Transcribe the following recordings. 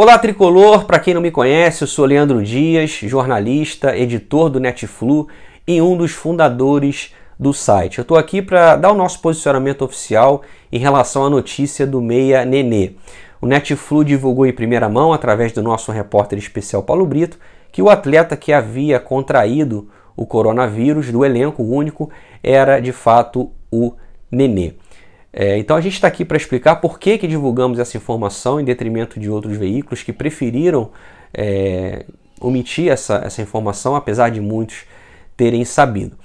Olá, tricolor! Para quem não me conhece, eu sou Leandro Dias, jornalista, editor do Netflu e um dos fundadores do site. Eu estou aqui para dar o nosso posicionamento oficial em relação à notícia do Meia Nenê. O Netflu divulgou em primeira mão, através do nosso repórter especial Paulo Brito, que o atleta que havia contraído o coronavírus do elenco único era de fato o Nenê. É, então a gente está aqui para explicar por que, que divulgamos essa informação em detrimento de outros veículos que preferiram é, omitir essa, essa informação, apesar de muitos terem sabido.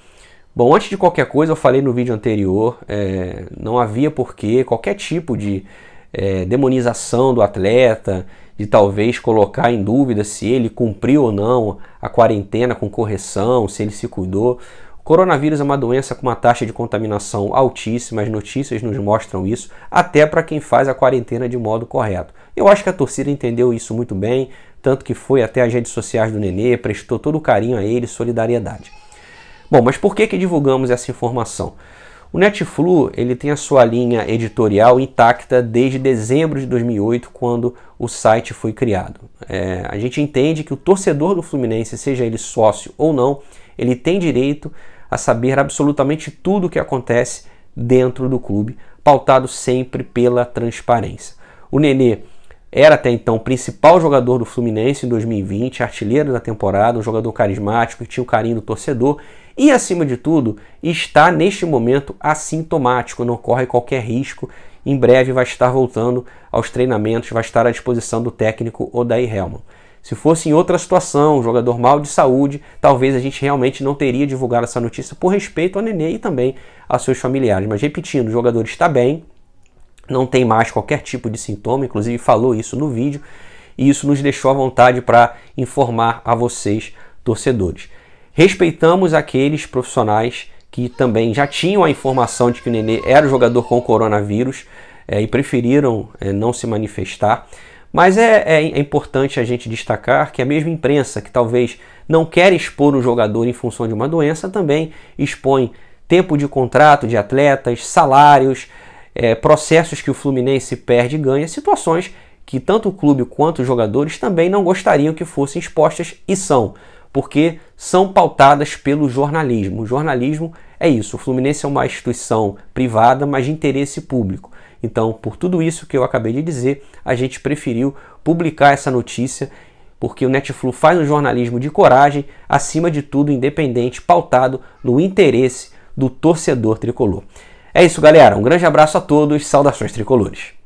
Bom, antes de qualquer coisa, eu falei no vídeo anterior, é, não havia porquê qualquer tipo de é, demonização do atleta, de talvez colocar em dúvida se ele cumpriu ou não a quarentena com correção, se ele se cuidou. Coronavírus é uma doença com uma taxa de contaminação altíssima, as notícias nos mostram isso, até para quem faz a quarentena de modo correto. Eu acho que a torcida entendeu isso muito bem, tanto que foi até as redes sociais do Nenê, prestou todo o carinho a ele, solidariedade. Bom, mas por que, que divulgamos essa informação? O Netflu ele tem a sua linha editorial intacta desde dezembro de 2008, quando o site foi criado. É, a gente entende que o torcedor do Fluminense, seja ele sócio ou não, ele tem direito a saber absolutamente tudo o que acontece dentro do clube, pautado sempre pela transparência. O Nenê era até então o principal jogador do Fluminense em 2020, artilheiro da temporada, um jogador carismático que tinha o carinho do torcedor e, acima de tudo, está neste momento assintomático, não corre qualquer risco. Em breve vai estar voltando aos treinamentos, vai estar à disposição do técnico Odair Helman. Se fosse em outra situação, um jogador mal de saúde, talvez a gente realmente não teria divulgado essa notícia por respeito ao Nenê e também a seus familiares. Mas repetindo, o jogador está bem, não tem mais qualquer tipo de sintoma, inclusive falou isso no vídeo, e isso nos deixou à vontade para informar a vocês, torcedores. Respeitamos aqueles profissionais que também já tinham a informação de que o Nenê era o jogador com coronavírus é, e preferiram é, não se manifestar. Mas é, é, é importante a gente destacar que a mesma imprensa que talvez não quer expor um jogador em função de uma doença também expõe tempo de contrato de atletas, salários, é, processos que o Fluminense perde e ganha, situações que tanto o clube quanto os jogadores também não gostariam que fossem expostas e são, porque são pautadas pelo jornalismo. O jornalismo é isso, o Fluminense é uma instituição privada, mas de interesse público. Então, por tudo isso que eu acabei de dizer, a gente preferiu publicar essa notícia porque o Netflu faz um jornalismo de coragem, acima de tudo independente, pautado no interesse do torcedor tricolor. É isso, galera. Um grande abraço a todos. Saudações tricolores.